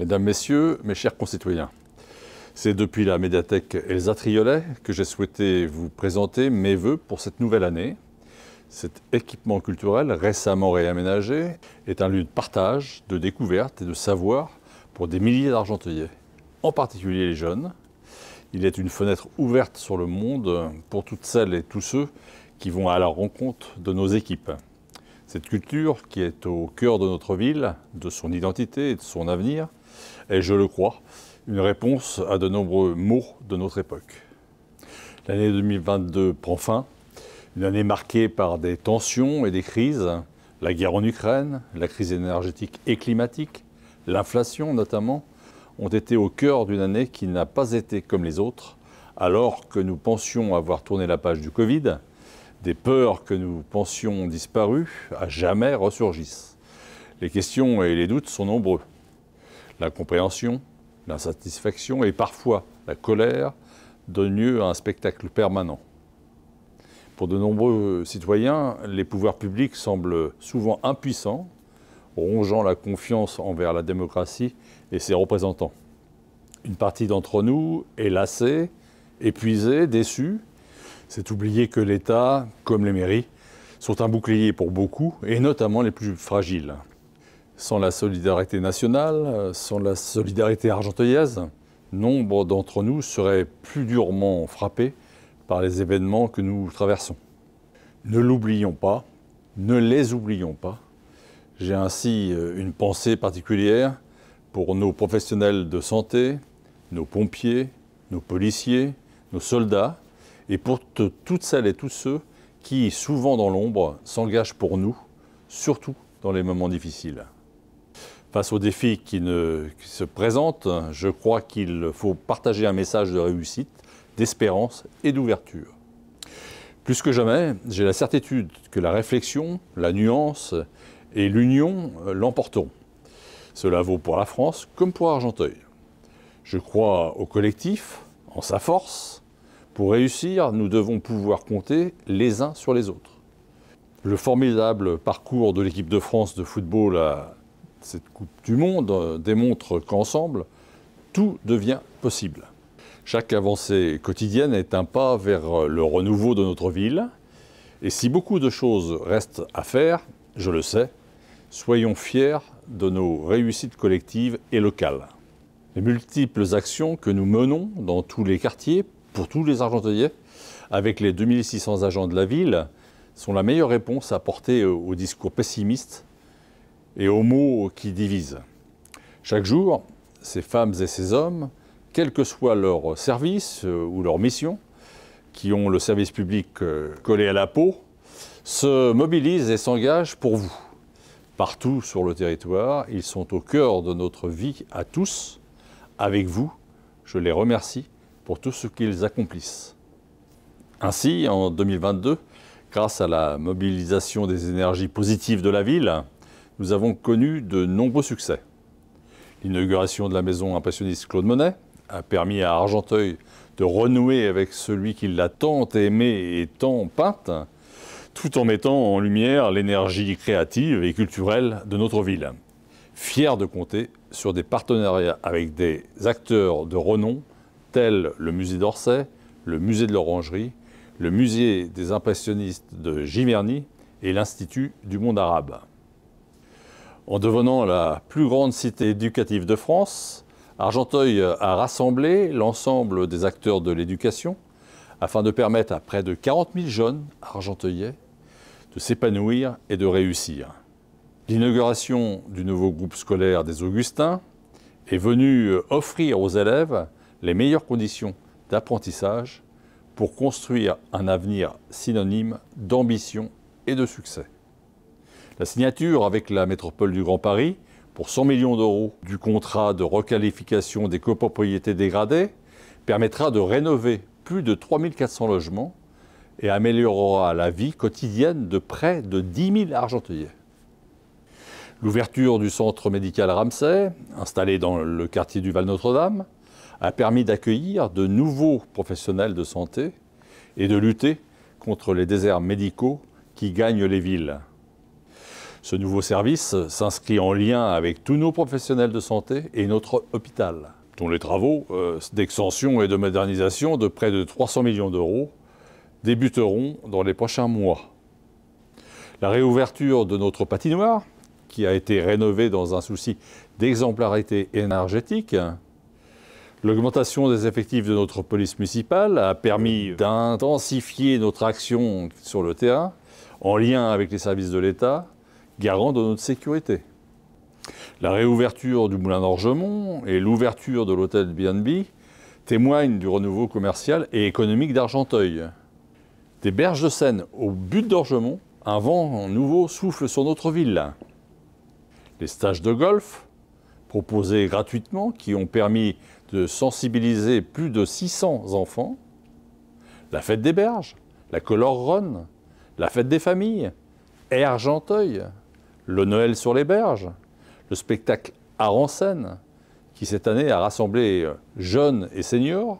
Mesdames, Messieurs, mes chers concitoyens, c'est depuis la médiathèque Elsa Triolet que j'ai souhaité vous présenter mes vœux pour cette nouvelle année. Cet équipement culturel récemment réaménagé est un lieu de partage, de découverte et de savoir pour des milliers d'argenteliers, en particulier les jeunes. Il est une fenêtre ouverte sur le monde pour toutes celles et tous ceux qui vont à la rencontre de nos équipes. Cette culture qui est au cœur de notre ville, de son identité et de son avenir, et je le crois, une réponse à de nombreux maux de notre époque. L'année 2022 prend fin, une année marquée par des tensions et des crises, la guerre en Ukraine, la crise énergétique et climatique, l'inflation notamment, ont été au cœur d'une année qui n'a pas été comme les autres, alors que nous pensions avoir tourné la page du Covid, des peurs que nous pensions disparues à jamais ressurgissent. Les questions et les doutes sont nombreux. La compréhension, l'insatisfaction et parfois la colère donnent lieu à un spectacle permanent. Pour de nombreux citoyens, les pouvoirs publics semblent souvent impuissants, rongeant la confiance envers la démocratie et ses représentants. Une partie d'entre nous est lassée, épuisée, déçue. C'est oublier que l'État, comme les mairies, sont un bouclier pour beaucoup, et notamment les plus fragiles sans la solidarité nationale, euh, sans la solidarité argenteuillaise, nombre d'entre nous seraient plus durement frappés par les événements que nous traversons. Ne l'oublions pas, ne les oublions pas. J'ai ainsi euh, une pensée particulière pour nos professionnels de santé, nos pompiers, nos policiers, nos soldats, et pour toutes celles et tous ceux qui, souvent dans l'ombre, s'engagent pour nous, surtout dans les moments difficiles. Face aux défis qui, se présentent, je crois qu'il faut partager un message de réussite, d'espérance et d'ouverture. Plus que jamais, j'ai la certitude que la réflexion, la nuance et l'union l'emporteront. Cela vaut pour la France comme pour Argenteuil. Je crois au collectif, en sa force. Pour réussir, nous devons pouvoir compter les uns sur les autres. Le formidable parcours de l'équipe de France de football a, cette Coupe du Monde euh, démontre qu'ensemble, tout devient possible. Chaque avancée quotidienne est un pas vers euh, le renouveau de notre ville. Et si beaucoup de choses restent à faire, je le sais, soyons fiers de nos réussites collectives et locales. Les multiples actions que nous menons dans tous les quartiers, pour tous les Argentiniens, avec les 2600 agents de la ville, sont la meilleure réponse à porter euh, au discours pessimiste et mots qui divisent. Chaque jour, ces femmes et ces hommes, quel que soit leur service euh, ou leur mission, qui ont le service public euh, collé à la peau, se mobilisent et s'engagent pour vous. Partout sur le territoire, ils sont au cœur de notre vie à tous. Avec vous, je les remercie pour tout ce qu'ils accomplissent. Ainsi, en 2022, grâce à la mobilisation des énergies positives de la ville, nous avons connu de nombreux succès. L'inauguration de la maison impressionniste Claude Monet a permis à Argenteuil de renouer avec celui qui l'a tant aimé et tant peinte, tout en mettant en lumière l'énergie créative et culturelle de notre ville. Fier de compter sur des partenariats avec des acteurs de renom tels le musée d'Orsay, le musée de l'Orangerie, le musée des impressionnistes de Giverny et l'Institut du monde arabe. En devenant la plus grande cité éducative de France, Argenteuil a rassemblé l'ensemble des acteurs de l'éducation afin de permettre à près de 40 000 jeunes argenteuillais de s'épanouir et de réussir. L'inauguration du nouveau groupe scolaire des Augustins est venue offrir aux élèves les meilleures conditions d'apprentissage pour construire un avenir synonyme d'ambition et de succès. La signature avec la métropole du Grand Paris pour 100 millions d'euros du contrat de requalification des copropriétés dégradées permettra de rénover plus de 3400 logements et améliorera la vie quotidienne de près de 10 000 argentiers. L'ouverture du centre médical Ramsay, installé dans le quartier du Val-Notre-Dame, a permis d'accueillir de nouveaux professionnels de santé et de lutter contre les déserts médicaux qui gagnent les villes. Ce nouveau service s'inscrit en lien avec tous nos professionnels de santé et notre hôpital, dont les travaux euh, d'extension et de modernisation de près de 300 millions d'euros débuteront dans les prochains mois. La réouverture de notre patinoire, qui a été rénovée dans un souci d'exemplarité énergétique, L'augmentation des effectifs de notre police municipale a permis d'intensifier notre action sur le terrain en lien avec les services de l'État garant de notre sécurité. La réouverture du moulin d'Orgemont et l'ouverture de l'hôtel BNB témoignent du renouveau commercial et économique d'Argenteuil. Des berges de Seine au but d'Orgemont, un vent nouveau souffle sur notre ville. Les stages de golf, proposés gratuitement, qui ont permis de sensibiliser plus de 600 enfants. La fête des berges, la color la fête des familles, et Argenteuil, le Noël sur les berges, le spectacle à en scène, qui cette année a rassemblé euh, jeunes et seniors,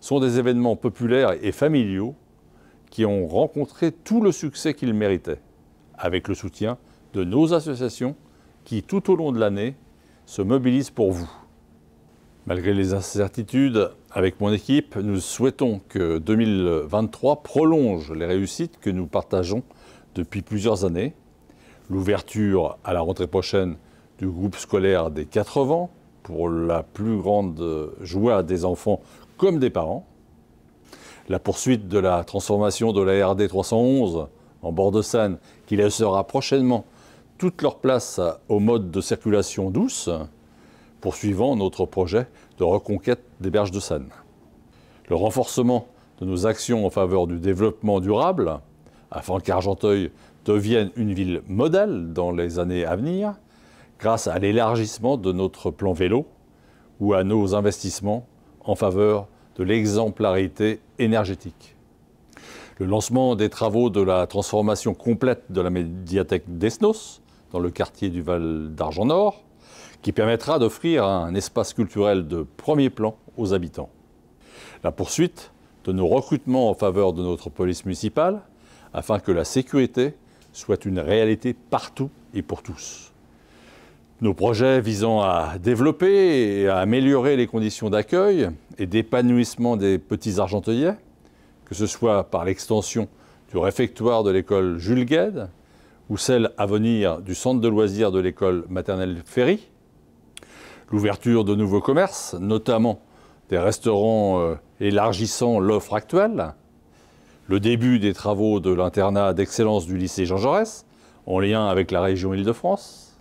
sont des événements populaires et familiaux qui ont rencontré tout le succès qu'ils méritaient, avec le soutien de nos associations qui, tout au long de l'année, se mobilisent pour vous. Malgré les incertitudes, avec mon équipe, nous souhaitons que 2023 prolonge les réussites que nous partageons depuis plusieurs années, l'ouverture à la rentrée prochaine du groupe scolaire des 80 pour la plus grande joie des enfants comme des parents, la poursuite de la transformation de la RD 311 en bord de Seine qui laissera prochainement toute leur place au mode de circulation douce, poursuivant notre projet de reconquête des berges de Seine. Le renforcement de nos actions en faveur du développement durable, afin qu'Argenteuil devienne une ville modèle dans les années à venir grâce à l'élargissement de notre plan vélo ou à nos investissements en faveur de l'exemplarité énergétique. Le lancement des travaux de la transformation complète de la médiathèque d'Esnos dans le quartier du Val d'Argent Nord, qui permettra d'offrir un espace culturel de premier plan aux habitants. La poursuite de nos recrutements en faveur de notre police municipale afin que la sécurité soit une réalité partout et pour tous. Nos projets visant à développer et à améliorer les conditions d'accueil et d'épanouissement des petits argenteuillets, que ce soit par l'extension du réfectoire de l'école Jules Gued ou celle à venir du centre de loisirs de l'école maternelle Ferry, l'ouverture de nouveaux commerces, notamment des restaurants euh, élargissant l'offre actuelle, le début des travaux de l'internat d'excellence du lycée Jean Jaurès, en lien avec la région Île-de-France,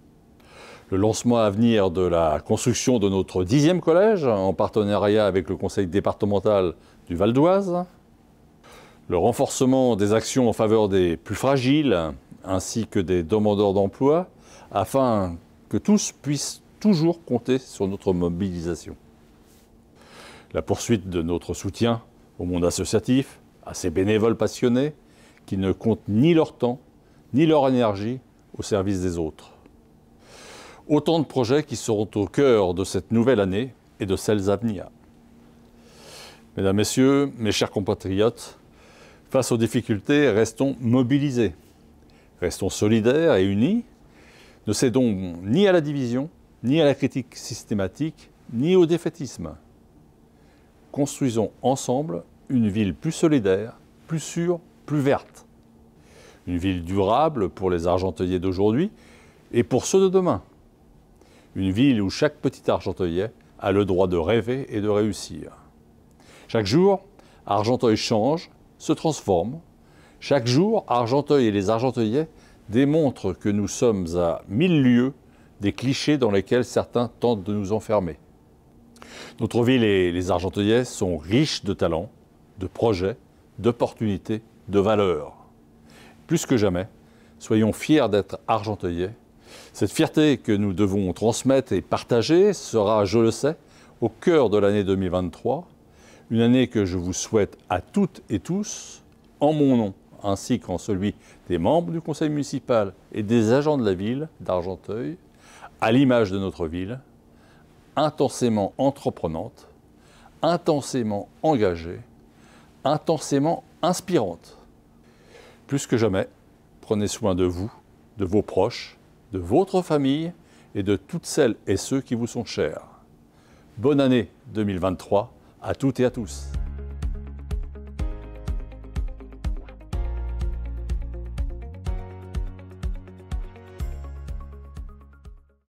le lancement à venir de la construction de notre dixième collège, en partenariat avec le conseil départemental du Val d'Oise, le renforcement des actions en faveur des plus fragiles, ainsi que des demandeurs d'emploi, afin que tous puissent toujours compter sur notre mobilisation. La poursuite de notre soutien au monde associatif, à ces bénévoles passionnés qui ne comptent ni leur temps, ni leur énergie au service des autres. Autant de projets qui seront au cœur de cette nouvelle année et de celles à venir. Mesdames, Messieurs, mes chers compatriotes, face aux difficultés, restons mobilisés, restons solidaires et unis, ne cédons ni à la division, ni à la critique systématique, ni au défaitisme. Construisons ensemble une ville plus solidaire, plus sûre, plus verte. Une ville durable pour les argenteliers d'aujourd'hui et pour ceux de demain. Une ville où chaque petit argentelier a le droit de rêver et de réussir. Chaque jour, Argenteuil change, se transforme. Chaque jour, Argenteuil et les argenteliers démontrent que nous sommes à mille lieues des clichés dans lesquels certains tentent de nous enfermer. Notre ville et les argenteliers sont riches de talents, de projets, d'opportunités, de valeurs. Plus que jamais, soyons fiers d'être argenteuillais. Cette fierté que nous devons transmettre et partager sera, je le sais, au cœur de l'année 2023, une année que je vous souhaite à toutes et tous, en mon nom ainsi qu'en celui des membres du conseil municipal et des agents de la ville d'Argenteuil, à l'image de notre ville, intensément entreprenante, intensément engagée intensément inspirante. Plus que jamais, prenez soin de vous, de vos proches, de votre famille et de toutes celles et ceux qui vous sont chers. Bonne année 2023 à toutes et à tous.